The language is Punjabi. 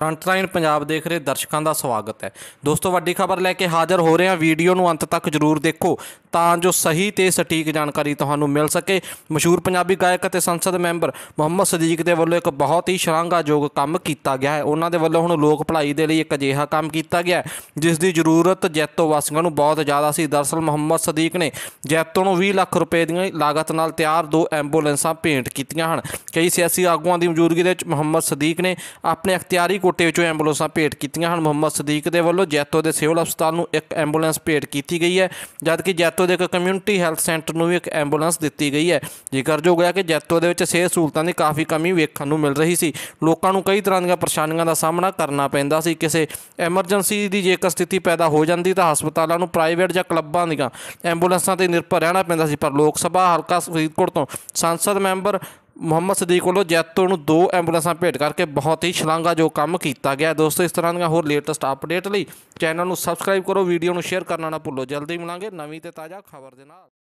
ਫਰੰਟਲਾਈਨ ਪੰਜਾਬ ਦੇਖ ਰਹੇ ਦਰਸ਼ਕਾਂ ਦਾ ਸਵਾਗਤ ਹੈ ਦੋਸਤੋ ਵੱਡੀ ਖਬਰ ਲੈ ਕੇ ਹਾਜ਼ਰ ਹੋ ਰਹੇ ਹਾਂ ਵੀਡੀਓ ਨੂੰ ਅੰਤ ਤੱਕ ਜਰੂਰ ਦੇਖੋ ਤਾਂ ਜੋ ਸਹੀ ਤੇ ਸਟੀਕ ਜਾਣਕਾਰੀ ਤੁਹਾਨੂੰ ਮਿਲ ਸਕੇ ਮਸ਼ਹੂਰ ਪੰਜਾਬੀ ਗਾਇਕ ਅਤੇ ਸੰਸਦ ਮੈਂਬਰ ਮੁਹੰਮਦ ਸਦੀਕ ਦੇ ਵੱਲੋਂ ਇੱਕ ਬਹੁਤ ਹੀ ਸ਼ਲਾਘਾਯੋਗ ਕੰਮ ਕੀਤਾ ਗਿਆ ਹੈ ਉਹਨਾਂ ਦੇ ਵੱਲੋਂ ਹੁਣ ਲੋਕ ਭਲਾਈ ਦੇ ਲਈ ਇੱਕ ਅਜਿਹਾ ਕੰਮ ਕੀਤਾ ਗਿਆ ਜਿਸ ਦੀ ਜ਼ਰੂਰਤ ਜੈਤੋ ਵਾਸੀਆਂ ਨੂੰ ਬਹੁਤ ਜ਼ਿਆਦਾ ਸੀ ਦਰਸਲ ਮੁਹੰਮਦ ਸਦੀਕ ਨੇ ਜੈਤੋ ਨੂੰ 20 ਲੱਖ ਰੁਪਏ ਦੀ ਲਾਗਤ ਨਾਲ ਤਿਆਰ ਦੋ ਐਂਬੂਲੈਂਸਾਂ ਭੇਂਟ ਕੀਤੀਆਂ ਹਨ ਕਈ ਸਿਆਸੀ ਆਗੂਆਂ ਦੀ ਮੌਜੂਦਗੀ ਦੇ ਵਿੱਚ ਮੁਹੰਮਦ ਸਦੀਕ ਨੇ ਆਪਣੇ ਅਖਤਿਆਰੀ ਕੋਟੇ ਵਿੱਚੋਂ ਐਂਬੂਲੈਂਸਾਂ ਭੇਂਟ ਕੀਤੀਆਂ ਹਨ ਮੁਹੰਮਦ ਸਦੀਕ ਦੇ ਵੱਲੋਂ ਜੈਤੋ ਦੇ ਸਿਵਲ ਹਸਪਤਾਲ ਨੂੰ ਇੱਕ ਐਂਬੂਲੈਂਸ ਭੇਂਟ ਕੀਤੀ ਗਈ ਹੈ ਜਦਕਿ ਜੈਤੋ ਜੈਤੋ ਦੇ ਇੱਕ ਕਮਿਊਨਿਟੀ ਹੈਲਥ ਸੈਂਟਰ ਨੂੰ ਵੀ ਇੱਕ ਐਂਬੂਲੈਂਸ ਦਿੱਤੀ ਗਈ ਹੈ ਜੋ ਗਿਆ ਕਿ ਜੈਤੋ ਦੇ ਵਿੱਚ ਸਿਹਤ ਸਹੂਲਤਾਂ ਦੀ ਕਾਫੀ ਕਮੀ ਵੇਖਣ ਨੂੰ ਮਿਲ ਰਹੀ ਸੀ ਲੋਕਾਂ ਨੂੰ ਕਈ ਤਰ੍ਹਾਂ ਦੀਆਂ ਪਰੇਸ਼ਾਨੀਆਂ ਦਾ ਸਾਹਮਣਾ ਕਰਨਾ ਪੈਂਦਾ ਸੀ ਕਿਸੇ ਐਮਰਜੈਂਸੀ ਦੀ ਜੇਕਰ ਸਥਿਤੀ ਪੈਦਾ ਹੋ ਜਾਂਦੀ ਤਾਂ ਹਸਪਤਾਲਾਂ ਨੂੰ ਪ੍ਰਾਈਵੇਟ ਜਾਂ ਕਲੱਬਾਂ ਦੀਆਂ ਐਂਬੂਲੈਂਸਾਂ ਤੇ ਨਿਰਭਰ ਰਹਿਣਾ ਪੈਂਦਾ ਸੀ ਪਰ ਲੋਕ ਸਭਾ ਹਲਕਾ ਫਰੀਦਕੋਟ ਤੋਂ ਸੰਸਦ ਮੈਂਬਰ ਮੁਹੰਮਦ ਸਦੀਕ ਵੱਲੋਂ ਜੈਤੋ ਨੂੰ ਦੋ ਐਂਬੂਲੈਂਸਾਂ ਭੇਟ ਕਰਕੇ ਬਹੁਤ ਹੀ ਸ਼ਲਾਘਾ ਜੋ ਕੰਮ ਕੀਤਾ ਗਿਆ ਦੋਸਤੋ ਇਸ ਤਰ੍ਹਾਂ ਦੀਆਂ ਹੋਰ ਲੇਟੈਸਟ ਅਪਡੇਟ ਲਈ ਚੈਨਲ ਨੂੰ ਸਬਸਕ੍ਰਾਈਬ ਕਰੋ ਵੀਡੀਓ ਨੂੰ ਸ਼ੇਅਰ ਕਰਨਾ ਨਾ ਭੁੱਲੋ ਜਲਦੀ ਮਿਲਾਂਗੇ ਨਵੀਂ ਤੇ ਤਾਜ਼ਾ ਖਬਰ ਦੇ ਨਾਲ